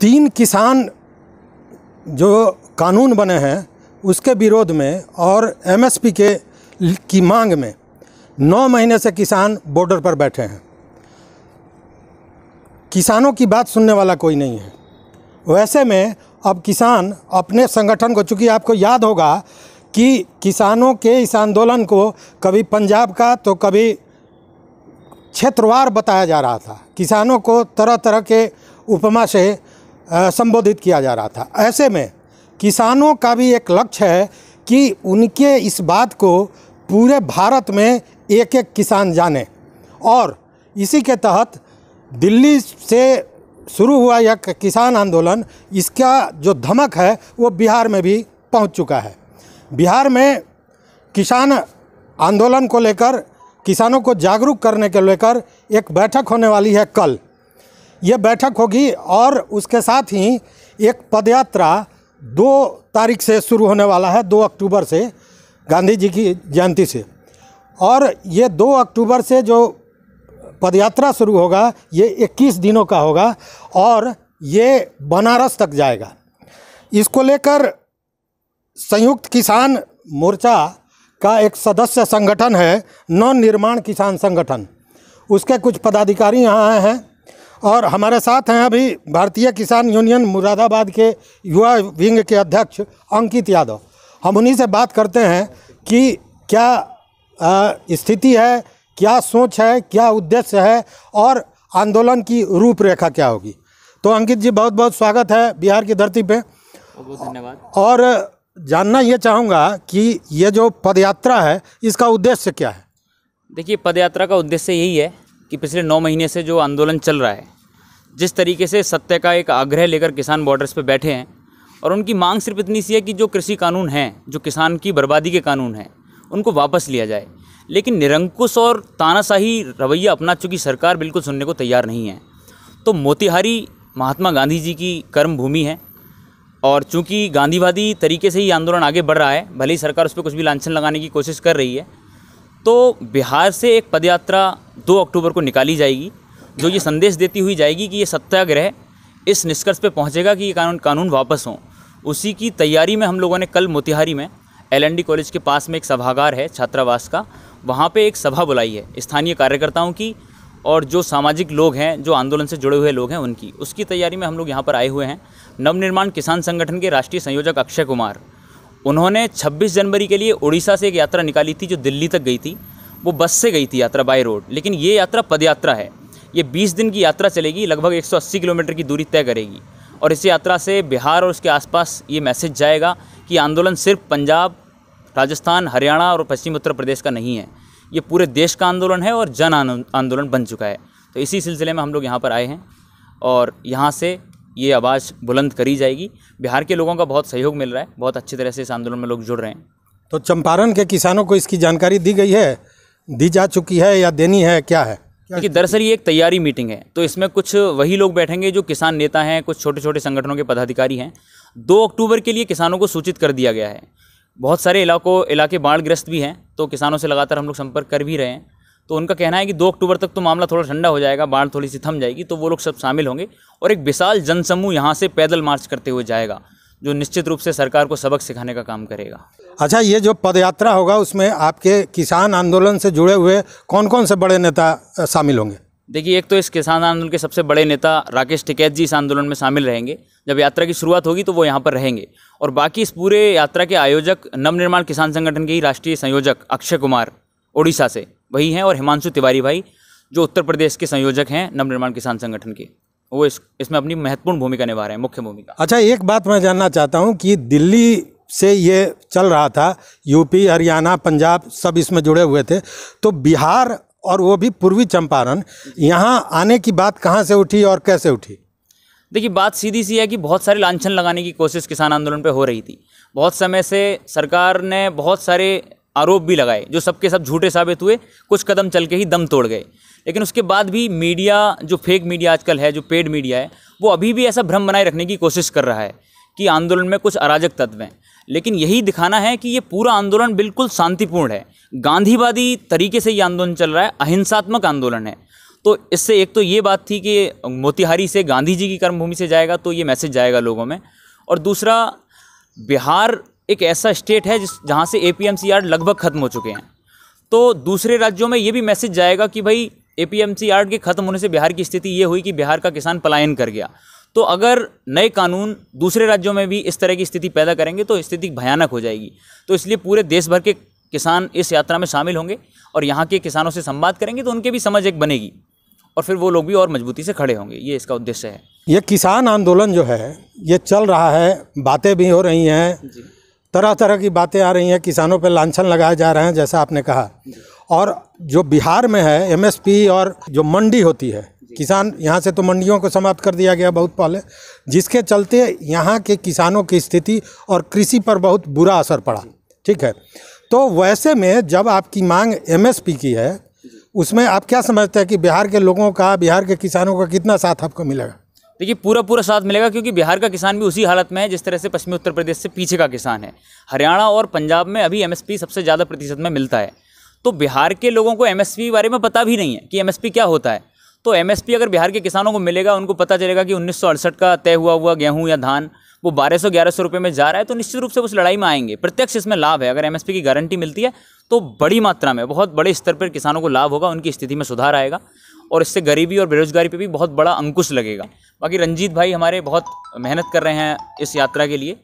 तीन किसान जो कानून बने हैं उसके विरोध में और एमएसपी के की मांग में नौ महीने से किसान बॉर्डर पर बैठे हैं किसानों की बात सुनने वाला कोई नहीं है वैसे में अब किसान अपने संगठन को चूँकि आपको याद होगा कि किसानों के इस आंदोलन को कभी पंजाब का तो कभी क्षेत्रवार बताया जा रहा था किसानों को तरह तरह के उपमा से संबोधित किया जा रहा था ऐसे में किसानों का भी एक लक्ष्य है कि उनके इस बात को पूरे भारत में एक एक किसान जाने और इसी के तहत दिल्ली से शुरू हुआ यह किसान आंदोलन इसका जो धमक है वो बिहार में भी पहुंच चुका है बिहार में किसान आंदोलन को लेकर किसानों को जागरूक करने के लेकर एक बैठक होने वाली है कल ये बैठक होगी और उसके साथ ही एक पदयात्रा दो तारीख से शुरू होने वाला है दो अक्टूबर से गांधी जी की जयंती से और ये दो अक्टूबर से जो पदयात्रा शुरू होगा ये 21 दिनों का होगा और ये बनारस तक जाएगा इसको लेकर संयुक्त किसान मोर्चा का एक सदस्य संगठन है नव निर्माण किसान संगठन उसके कुछ पदाधिकारी यहाँ आए हैं और हमारे साथ हैं अभी भारतीय किसान यूनियन मुरादाबाद के युवा विंग के अध्यक्ष अंकित यादव हम उन्हीं से बात करते हैं कि क्या स्थिति है क्या सोच है क्या उद्देश्य है और आंदोलन की रूपरेखा क्या होगी तो अंकित जी बहुत बहुत स्वागत है बिहार की धरती पे धन्यवाद और जानना ये चाहूँगा कि ये जो पदयात्रा है इसका उद्देश्य क्या है देखिए पदयात्रा का उद्देश्य यही है कि पिछले नौ महीने से जो आंदोलन चल रहा है जिस तरीके से सत्य का एक आग्रह लेकर किसान बॉर्डर्स पर बैठे हैं और उनकी मांग सिर्फ इतनी सी है कि जो कृषि कानून हैं जो किसान की बर्बादी के कानून हैं उनको वापस लिया जाए लेकिन निरंकुश और तानाशाही रवैया अपना चुकी सरकार बिल्कुल सुनने को तैयार नहीं है तो मोतिहारी महात्मा गांधी जी की कर्म भूमि है और चूंकि गांधीवादी तरीके से ही आंदोलन आगे बढ़ रहा है भले ही सरकार उस पर कुछ भी लांछन लगाने की कोशिश कर रही है तो बिहार से एक पदयात्रा 2 अक्टूबर को निकाली जाएगी जो ये संदेश देती हुई जाएगी कि ये सत्याग्रह इस निष्कर्ष पे पहुंचेगा कि ये कानून कानून वापस हों उसी की तैयारी में हम लोगों ने कल मोतिहारी में एलएनडी कॉलेज के पास में एक सभागार है छात्रावास का वहाँ पे एक सभा बुलाई है स्थानीय कार्यकर्ताओं की और जो सामाजिक लोग हैं जो आंदोलन से जुड़े हुए लोग हैं उनकी उसकी तैयारी में हम लोग यहाँ पर आए हुए हैं नवनिर्माण किसान संगठन के राष्ट्रीय संयोजक अक्षय कुमार उन्होंने 26 जनवरी के लिए उड़ीसा से एक यात्रा निकाली थी जो दिल्ली तक गई थी वो बस से गई थी यात्रा बाय रोड लेकिन ये यात्रा पदयात्रा है ये 20 दिन की यात्रा चलेगी लगभग 180 किलोमीटर की दूरी तय करेगी और इस यात्रा से बिहार और उसके आसपास ये मैसेज जाएगा कि आंदोलन सिर्फ पंजाब राजस्थान हरियाणा और पश्चिम उत्तर प्रदेश का नहीं है ये पूरे देश का आंदोलन है और जन आंदोलन बन चुका है तो इसी सिलसिले में हम लोग यहाँ पर आए हैं और यहाँ से ये आवाज़ बुलंद करी जाएगी बिहार के लोगों का बहुत सहयोग मिल रहा है बहुत अच्छी तरह से इस आंदोलन में लोग जुड़ रहे हैं तो चंपारण के किसानों को इसकी जानकारी दी गई है दी जा चुकी है या देनी है क्या है क्योंकि दरअसल ये एक तैयारी मीटिंग है तो इसमें कुछ वही लोग बैठेंगे जो किसान नेता हैं कुछ छोटे छोटे संगठनों के पदाधिकारी हैं दो अक्टूबर के लिए किसानों को सूचित कर दिया गया है बहुत सारे इलाकों इलाके बाढ़ग्रस्त भी हैं तो किसानों से लगातार हम लोग संपर्क कर भी रहे हैं तो उनका कहना है कि दो अक्टूबर तक तो मामला थोड़ा ठंडा हो जाएगा बाढ़ थोड़ी सी थम जाएगी तो वो लोग सब शामिल होंगे और एक विशाल जनसमूह यहाँ से पैदल मार्च करते हुए जाएगा जो निश्चित रूप से सरकार को सबक सिखाने का काम करेगा अच्छा ये जो पदयात्रा होगा उसमें आपके किसान आंदोलन से जुड़े हुए कौन कौन से बड़े नेता शामिल होंगे देखिए एक तो इस किसान आंदोलन के सबसे बड़े नेता राकेश टिकैत जी इस आंदोलन में शामिल रहेंगे जब यात्रा की शुरुआत होगी तो वो यहाँ पर रहेंगे और बाकी इस पूरे यात्रा के आयोजक नवनिर्माण किसान संगठन के ही राष्ट्रीय संयोजक अक्षय कुमार ओडिशा से वही हैं और हिमांशु तिवारी भाई जो उत्तर प्रदेश के संयोजक हैं नवनिर्माण किसान संगठन के वो इस इसमें अपनी महत्वपूर्ण भूमिका निभा रहे हैं मुख्य भूमिका अच्छा एक बात मैं जानना चाहता हूँ कि दिल्ली से ये चल रहा था यूपी हरियाणा पंजाब सब इसमें जुड़े हुए थे तो बिहार और वो भी पूर्वी चंपारण यहाँ आने की बात कहाँ से उठी और कैसे उठी देखिए बात सीधी सी है कि बहुत सारे लाछन लगाने की कोशिश किसान आंदोलन पर हो रही थी बहुत समय से सरकार ने बहुत सारे आरोप भी लगाए जो सबके सब झूठे साबित हुए कुछ कदम चल के ही दम तोड़ गए लेकिन उसके बाद भी मीडिया जो फेक मीडिया आजकल है जो पेड मीडिया है वो अभी भी ऐसा भ्रम बनाए रखने की कोशिश कर रहा है कि आंदोलन में कुछ अराजक तत्व हैं लेकिन यही दिखाना है कि ये पूरा आंदोलन बिल्कुल शांतिपूर्ण है गांधीवादी तरीके से ये आंदोलन चल रहा है अहिंसात्मक आंदोलन है तो इससे एक तो ये बात थी कि मोतिहारी से गांधी जी की कर्मभूमि से जाएगा तो ये मैसेज जाएगा लोगों में और दूसरा बिहार एक ऐसा स्टेट है जिस जहाँ से ए लगभग ख़त्म हो चुके हैं तो दूसरे राज्यों में ये भी मैसेज जाएगा कि भाई ए के ख़त्म होने से बिहार की स्थिति ये हुई कि बिहार का किसान पलायन कर गया तो अगर नए कानून दूसरे राज्यों में भी इस तरह की स्थिति पैदा करेंगे तो स्थिति भयानक हो जाएगी तो इसलिए पूरे देश भर के किसान इस यात्रा में शामिल होंगे और यहाँ के किसानों से संवाद करेंगे तो उनके भी समझ एक बनेगी और फिर वो लोग भी और मजबूती से खड़े होंगे ये इसका उद्देश्य है ये किसान आंदोलन जो है ये चल रहा है बातें भी हो रही हैं तरह तरह की बातें आ रही हैं किसानों पर लाछन लगाए जा रहे हैं जैसा आपने कहा और जो बिहार में है एमएसपी और जो मंडी होती है किसान यहाँ से तो मंडियों को समाप्त कर दिया गया बहुत पहले जिसके चलते यहाँ के किसानों की स्थिति और कृषि पर बहुत बुरा असर पड़ा ठीक है तो वैसे में जब आपकी मांग एमएसपी की है उसमें आप क्या समझते हैं कि बिहार के लोगों का बिहार के किसानों का कितना साथ आपको मिलेगा देखिए पूरा पूरा साथ मिलेगा क्योंकि बिहार का किसान भी उसी हालत में है जिस तरह से पश्चिमी उत्तर प्रदेश से पीछे का किसान है हरियाणा और पंजाब में अभी एमएसपी सबसे ज़्यादा प्रतिशत में मिलता है तो बिहार के लोगों को एमएसपी के बारे में पता भी नहीं है कि एमएसपी क्या होता है तो एमएसपी अगर बिहार के किसानों को मिलेगा उनको पता चलेगा कि उन्नीस का तय हुआ हुआ गेहूँ या धान वो बारह सौ ग्यारह सौ रुपये में जा रहा है तो निश्चित रूप से उस लड़ाई में आएंगे प्रत्यक्ष इसमें लाभ है अगर एमएसपी की गारंटी मिलती है तो बड़ी मात्रा में बहुत बड़े स्तर पर किसानों को लाभ होगा उनकी स्थिति में सुधार आएगा और इससे गरीबी और बेरोज़गारी पे भी बहुत बड़ा अंकुश लगेगा बाकी रंजीत भाई हमारे बहुत मेहनत कर रहे हैं इस यात्रा के लिए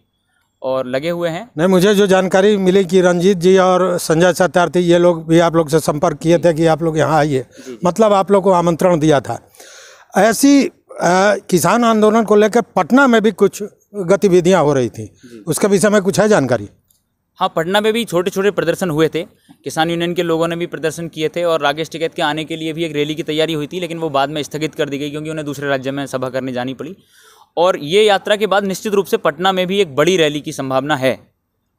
और लगे हुए हैं नहीं मुझे जो जानकारी मिली कि रंजीत जी और संजय सत्यार्थी ये लोग भी आप लोग से संपर्क किए थे कि आप लोग यहाँ आइए मतलब आप लोग को आमंत्रण दिया था ऐसी आ, किसान आंदोलन को लेकर पटना में भी कुछ गतिविधियाँ हो रही थी उसके विषय में कुछ है जानकारी हाँ पटना में भी छोटे छोटे प्रदर्शन हुए थे किसान यूनियन के लोगों ने भी प्रदर्शन किए थे और राकेश टिकैत के आने के लिए भी एक रैली की तैयारी हुई थी लेकिन वो बाद में स्थगित कर दी गई क्योंकि उन्हें दूसरे राज्य में सभा करने जानी पड़ी और ये यात्रा के बाद निश्चित रूप से पटना में भी एक बड़ी रैली की संभावना है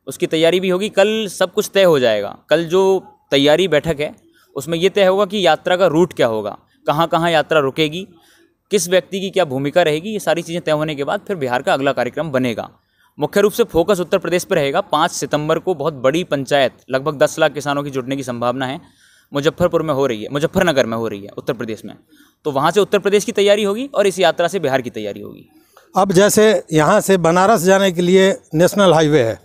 उसकी तैयारी भी होगी कल सब कुछ तय हो जाएगा कल जो तैयारी बैठक है उसमें ये तय होगा कि यात्रा का रूट क्या होगा कहाँ कहाँ यात्रा रुकेगी किस व्यक्ति की क्या भूमिका रहेगी ये सारी चीज़ें तय होने के बाद फिर बिहार का अगला कार्यक्रम बनेगा मुख्य रूप से फोकस उत्तर प्रदेश पर रहेगा पाँच सितंबर को बहुत बड़ी पंचायत लगभग दस लाख किसानों की जुड़ने की संभावना है मुजफ्फरपुर में हो रही है मुजफ्फरनगर में हो रही है उत्तर प्रदेश में तो वहाँ से उत्तर प्रदेश की तैयारी होगी और इस यात्रा से बिहार की तैयारी होगी अब जैसे यहाँ से बनारस जाने के लिए नेशनल हाईवे है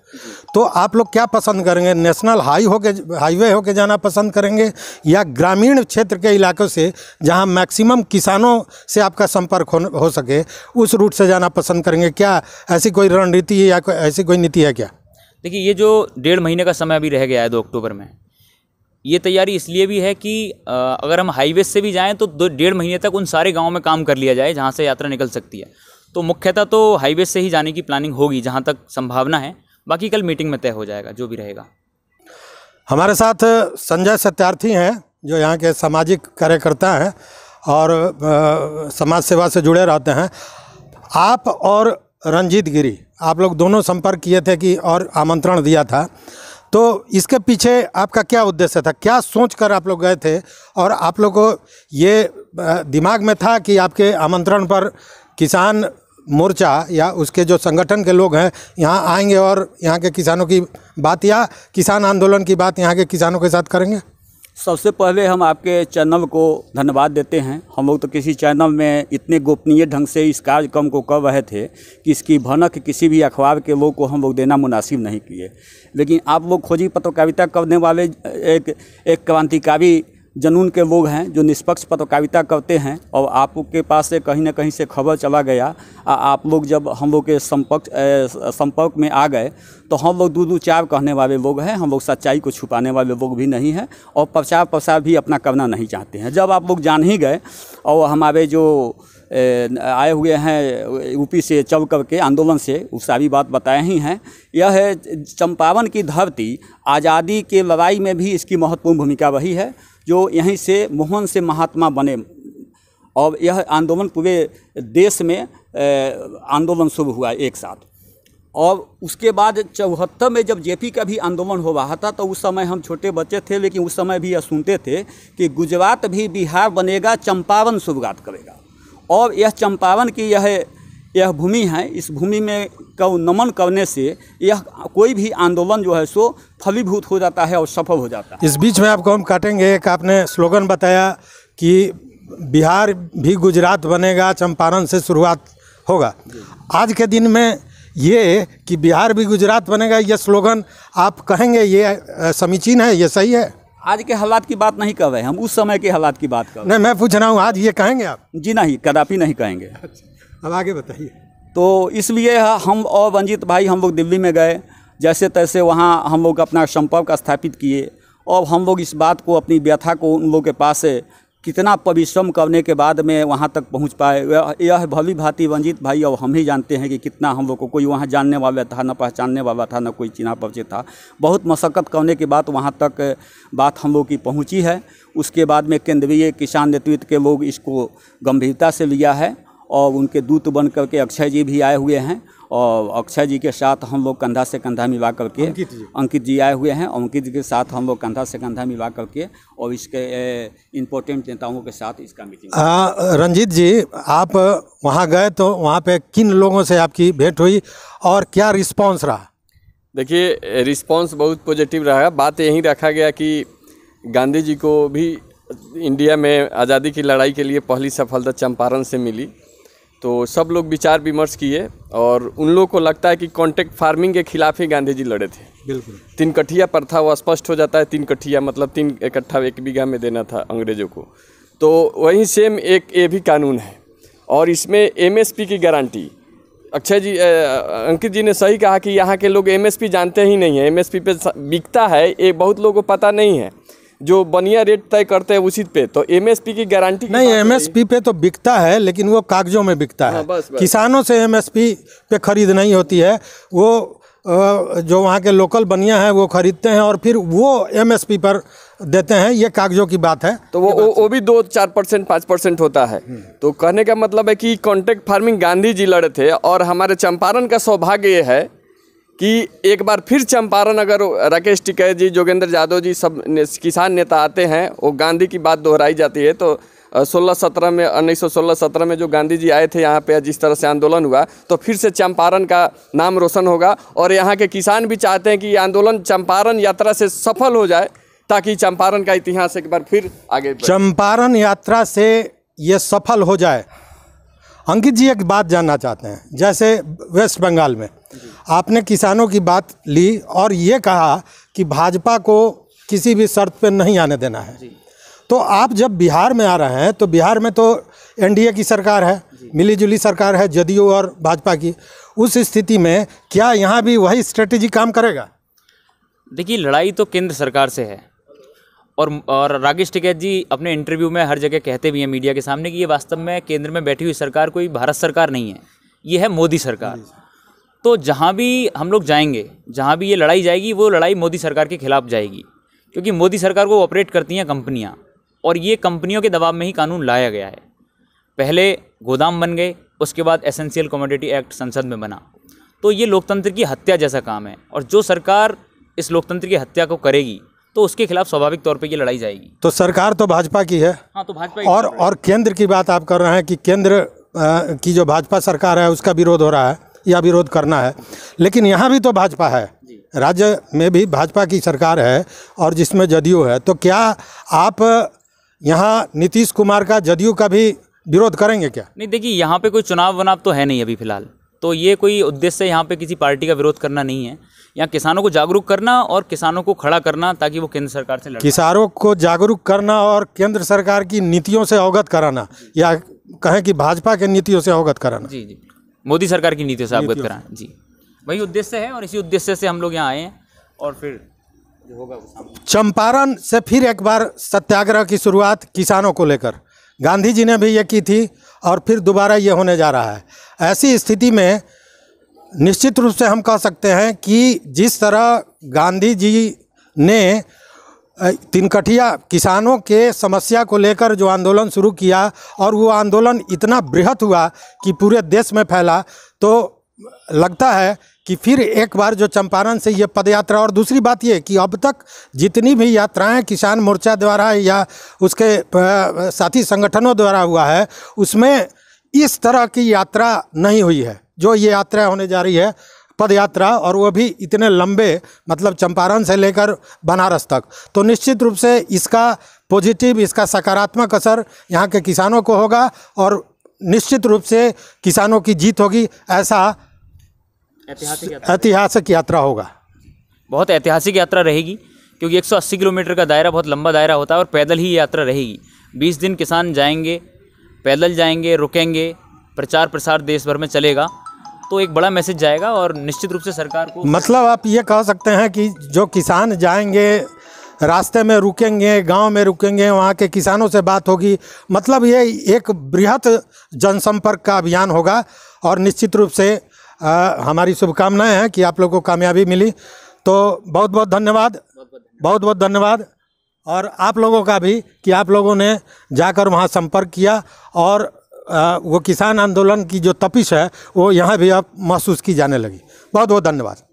तो आप लोग क्या पसंद करेंगे नेशनल हाई होके हाईवे होके जाना पसंद करेंगे या ग्रामीण क्षेत्र के इलाकों से जहाँ मैक्सिमम किसानों से आपका संपर्क हो, हो सके उस रूट से जाना पसंद करेंगे क्या ऐसी कोई रणनीति है या को, ऐसी कोई नीति है क्या देखिए ये जो डेढ़ महीने का समय अभी रह गया है दो अक्टूबर में ये तैयारी इसलिए भी है कि अगर हम हाईवे से भी जाएं तो दो डेढ़ महीने तक उन सारे गाँव में काम कर लिया जाए जहाँ से यात्रा निकल सकती है तो मुख्यतः तो हाईवे से ही जाने की प्लानिंग होगी जहाँ तक संभावना है बाकी कल मीटिंग में तय हो जाएगा जो भी रहेगा हमारे साथ संजय सत्यार्थी हैं जो यहाँ के सामाजिक कार्यकर्ता हैं और समाज सेवा से जुड़े रहते हैं आप और रंजीत गिरी आप लोग दोनों संपर्क किए थे कि और आमंत्रण दिया था तो इसके पीछे आपका क्या उद्देश्य था क्या सोच कर आप लोग गए थे और आप लोगों को ये दिमाग में था कि आपके आमंत्रण पर किसान मोर्चा या उसके जो संगठन के लोग हैं यहाँ आएंगे और यहाँ के किसानों की बात या किसान आंदोलन की बात यहाँ के किसानों के साथ करेंगे सबसे पहले हम आपके चैनल को धन्यवाद देते हैं हम लोग तो किसी चैनल में इतने गोपनीय ढंग से इस कार्यक्रम को कर रहे थे कि इसकी भनक किसी भी अखबार के लोग को हम लोग देना मुनासिब नहीं किए लेकिन आप लोग खोजी पत्रकारिता करने वाले एक एक क्रांतिकारी जनून के लोग हैं जो निष्पक्ष पत्रकारिता करते हैं और आपके पास से कहीं ना कहीं से खबर चला गया आ, आप लोग जब हम लोग के संपर्क संपर्क में आ गए तो हम लोग दो दो चार कहने वाले लोग हैं हम लोग सच्चाई को छुपाने वाले लोग भी नहीं हैं और प्रचार प्रसार भी अपना करना नहीं चाहते हैं जब आप लोग जान ही गए और हमारे जो आए हुए हैं यूपी से चल करके आंदोलन से वो सारी बात बताए ही हैं यह है चंपावन की धरती आज़ादी के लड़ाई में भी इसकी महत्वपूर्ण भूमिका रही है जो यहीं से मोहन से महात्मा बने और यह आंदोलन पूरे देश में आंदोलन शुरू हुआ एक साथ और उसके बाद चौहत्तर में जब जेपी का भी आंदोलन हो रहा था तो उस समय हम छोटे बच्चे थे लेकिन उस समय भी यह सुनते थे कि गुजरात भी बिहार बनेगा चंपावन शुरुआत करेगा और यह चंपावन की यह यह भूमि है इस भूमि में का नमन करने से यह कोई भी आंदोलन जो है सो फलीभूत हो जाता है और सफल हो जाता है इस बीच में आपको हम काटेंगे एक आपने स्लोगन बताया कि बिहार भी गुजरात बनेगा चंपारण से शुरुआत होगा आज के दिन में ये कि बिहार भी गुजरात बनेगा ये स्लोगन आप कहेंगे ये समीचीन है ये सही है आज के हालात की बात नहीं कर रहे हम उस समय के हालात की बात कर रहे हैं नहीं मैं पूछ रहा हूँ आज ये कहेंगे आप जी नहीं कदापि नहीं कहेंगे अच्छा। अब आगे बताइए तो इसलिए हम और वंजित भाई हम लोग दिल्ली में गए जैसे तैसे वहाँ हम लोग अपना संपर्क स्थापित किए और हम लोग इस बात को अपनी व्यथा को उन लोगों के पास कितना परिश्रम करने के बाद में वहाँ तक पहुँच पाए यह भली भांति वंजित भाई और हम ही जानते हैं कि कितना हम लोग को कोई वहाँ जानने वाला था न पहचानने वाला था न कोई चिन्ह परिचित था बहुत मशक्क़त करने के बाद वहाँ तक बात हम लोग की पहुँची है उसके बाद में केंद्रीय किसान नेतृत्व के लोग इसको गंभीरता से लिया है और उनके दूत बन करके अक्षय जी भी आए हुए हैं और अक्षय जी के साथ हम लोग कंधा से कंधा मिला करके अंकित जी अंकित जी आए हुए हैं अंकित जी के साथ हम लोग कंधा से कंधा मिला करके और इसके इम्पोर्टेंट नेताओं के साथ इसका मीटिंग रंजीत जी आप वहाँ गए तो वहाँ पे किन लोगों से आपकी भेंट हुई और क्या रिस्पॉन्स रहा देखिए रिस्पॉन्स बहुत पॉजिटिव रहा बात यहीं रखा गया कि गांधी जी को भी इंडिया में आज़ादी की लड़ाई के लिए पहली सफलता चंपारण से मिली तो सब लोग विचार विमर्श किए और उन लोगों को लगता है कि कॉन्ट्रैक्ट फार्मिंग के खिलाफ ही गांधी जी लड़े थे बिल्कुल तीन कठिया पर था वो स्पष्ट हो जाता है तीन कठिया मतलब तीन इकट्ठा एक, बीघा में देना था अंग्रेजों को तो वहीं सेम एक ये भी कानून है और इसमें एमएसपी की गारंटी अक्षय जी अंकित जी ने सही कहा कि यहाँ के लोग एमएसपी जानते ही नहीं है एमएसपी पे बिकता है ये बहुत लोगों को पता नहीं है जो बनिया रेट तय करते हैं उसी पे तो एमएसपी की गारंटी नहीं एमएसपी पे तो बिकता है लेकिन वो कागजों में बिकता हाँ, है बस, बस। किसानों से एमएसपी पे खरीद नहीं होती है वो जो वहाँ के लोकल बनिया है वो खरीदते हैं और फिर वो एमएसपी पर देते हैं ये कागजों की बात है तो वो वो, वो भी दो चार परसेंट पाँच परसेंट होता है हम्म। तो कहने का मतलब है कि कॉन्ट्रैक्ट फार्मिंग गांधी जी लड़े थे और हमारे चंपारण का सौभाग्य ये है कि एक बार फिर चंपारण अगर राकेश टिकैत जी जोगेंद्र यादव जी सब ने, किसान नेता आते हैं वो गांधी की बात दोहराई जाती है तो सोलह सत्रह में उन्नीस सौ सोलह सत्रह में जो गांधी जी आए थे यहाँ पे जिस तरह से आंदोलन हुआ तो फिर से चंपारण का नाम रोशन होगा और यहाँ के किसान भी चाहते हैं कि ये आंदोलन चंपारण यात्रा से सफल हो जाए ताकि चंपारण का इतिहास एक बार फिर आगे चंपारण यात्रा से ये सफल हो जाए अंकित जी एक बात जानना चाहते हैं जैसे वेस्ट बंगाल में आपने किसानों की बात ली और ये कहा कि भाजपा को किसी भी शर्त पे नहीं आने देना है तो आप जब बिहार में आ रहे हैं तो बिहार में तो एनडीए की सरकार है मिलीजुली सरकार है जदयू और भाजपा की उस स्थिति में क्या यहाँ भी वही स्ट्रेटेजी काम करेगा देखिए लड़ाई तो केंद्र सरकार से है और और राकेश टिकैत जी अपने इंटरव्यू में हर जगह कहते भी हैं मीडिया के सामने कि ये वास्तव में केंद्र में बैठी हुई सरकार कोई भारत सरकार नहीं है ये है मोदी सरकार तो जहाँ भी हम लोग जाएंगे जहाँ भी ये लड़ाई जाएगी वो लड़ाई मोदी सरकार के खिलाफ जाएगी क्योंकि मोदी सरकार को ऑपरेट करती हैं कंपनियाँ और ये कंपनियों के दबाव में ही कानून लाया गया है पहले गोदाम बन गए उसके बाद एसेंशियल कमोडिटी एक्ट संसद में बना तो ये लोकतंत्र की हत्या जैसा काम है और जो सरकार इस लोकतंत्र की हत्या को करेगी तो उसके खिलाफ स्वाभाविक तौर पे ये लड़ाई जाएगी तो सरकार तो भाजपा की है हाँ तो भाजपा और और केंद्र की बात आप कर रहे हैं कि केंद्र की जो भाजपा सरकार है उसका विरोध हो रहा है या विरोध करना है लेकिन यहाँ भी तो भाजपा है राज्य में भी भाजपा की सरकार है और जिसमें जदयू है तो क्या आप यहाँ नीतीश कुमार का जदयू का भी विरोध करेंगे क्या नहीं देखिए यहाँ पे कोई चुनाव वनाव तो है नहीं अभी फिलहाल तो ये कोई उद्देश्य यहाँ पे किसी पार्टी का विरोध करना नहीं है यहाँ किसानों को जागरूक करना और किसानों को खड़ा करना ताकि वो केंद्र सरकार से किसानों को जागरूक करना और केंद्र सरकार की नीतियों से अवगत कराना या कहें कि भाजपा के नीतियों से अवगत कराना जी जी मोदी सरकार की नीतियों से अवगत कराएं जी वही उद्देश्य है और इसी उद्देश्य से हम लोग यहाँ आए हैं और फिर चंपारण से फिर एक बार सत्याग्रह की शुरुआत किसानों को लेकर गांधी जी ने भी ये की थी और फिर दोबारा ये होने जा रहा है ऐसी स्थिति में निश्चित रूप से हम कह सकते हैं कि जिस तरह गांधी जी ने तिनकटिया किसानों के समस्या को लेकर जो आंदोलन शुरू किया और वो आंदोलन इतना बृहद हुआ कि पूरे देश में फैला तो लगता है कि फिर एक बार जो चंपारण से ये पदयात्रा और दूसरी बात ये कि अब तक जितनी भी यात्राएं किसान मोर्चा द्वारा या उसके साथी संगठनों द्वारा हुआ है उसमें इस तरह की यात्रा नहीं हुई है जो ये यात्रा होने जा रही है पद यात्रा और वो भी इतने लंबे मतलब चंपारण से लेकर बनारस तक तो निश्चित रूप से इसका पॉजिटिव इसका सकारात्मक असर यहाँ के किसानों को होगा और निश्चित रूप से किसानों की जीत होगी ऐसा ऐतिहासिक यात्रा होगा बहुत ऐतिहासिक यात्रा रहेगी क्योंकि 180 किलोमीटर का दायरा बहुत लंबा दायरा होता है और पैदल ही यात्रा रहेगी 20 दिन किसान जाएंगे पैदल जाएंगे रुकेंगे प्रचार प्रसार देश भर में चलेगा तो एक बड़ा मैसेज जाएगा और निश्चित रूप से सरकार को मतलब आप ये कह सकते हैं कि जो किसान जाएंगे रास्ते में रुकेंगे गांव में रुकेंगे वहाँ के किसानों से बात होगी मतलब ये एक बृहद जनसंपर्क का अभियान होगा और निश्चित रूप से आ, हमारी शुभकामनाएं हैं कि आप लोगों को कामयाबी मिली तो बहुत बहुत धन्यवाद बहुत बहुत धन्यवाद और आप लोगों का भी कि आप लोगों ने जाकर वहाँ संपर्क किया और आ, वो किसान आंदोलन की जो तपिश है वो यहाँ भी अब महसूस की जाने लगी बहुत बहुत धन्यवाद